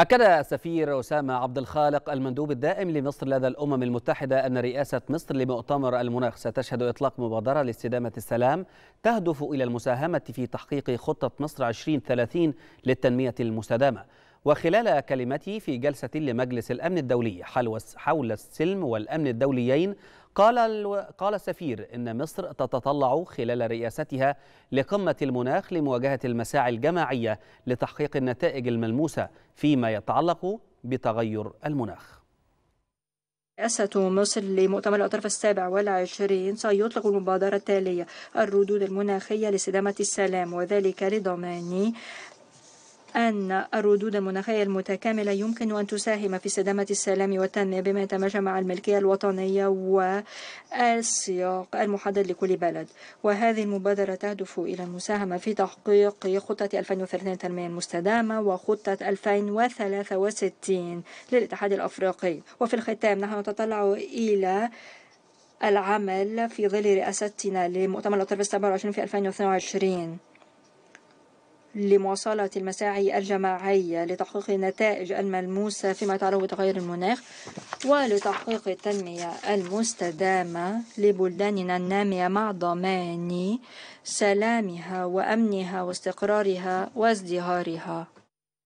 أكد السفير أسامة عبد الخالق المندوب الدائم لمصر لدى الأمم المتحدة أن رئاسة مصر لمؤتمر المناخ ستشهد إطلاق مبادرة لاستدامة السلام تهدف إلى المساهمة في تحقيق خطة مصر 2030 للتنمية المستدامة وخلال كلمته في جلسة لمجلس الأمن الدولي حول السلم والأمن الدوليين قال الو... قال السفير ان مصر تتطلع خلال رئاستها لقمه المناخ لمواجهه المساعي الجماعيه لتحقيق النتائج الملموسه فيما يتعلق بتغير المناخ. رئاسة مصر لمؤتمر الأطراف السابع والعشرين سيطلق المبادرة التالية الردود المناخية لاستدامة السلام وذلك لضمان أن الردود المناخية المتكاملة يمكن أن تساهم في استدامة السلام والتنمية بما يتماشى مع الملكية الوطنية والسياق المحدد لكل بلد وهذه المبادرة تهدف إلى المساهمة في تحقيق خطة 2030 للتنمية المستدامة وخطة 2063 للاتحاد الأفريقي وفي الختام نحن نتطلع إلى العمل في ظل رئاستنا لمؤتمر الأطراف 27 في 2022 لمواصلة المساعي الجماعية لتحقيق النتائج الملموسة فيما يتعلق بتغير المناخ ولتحقيق التنمية المستدامة لبلداننا النامية مع ضمان سلامها وأمنها واستقرارها وازدهارها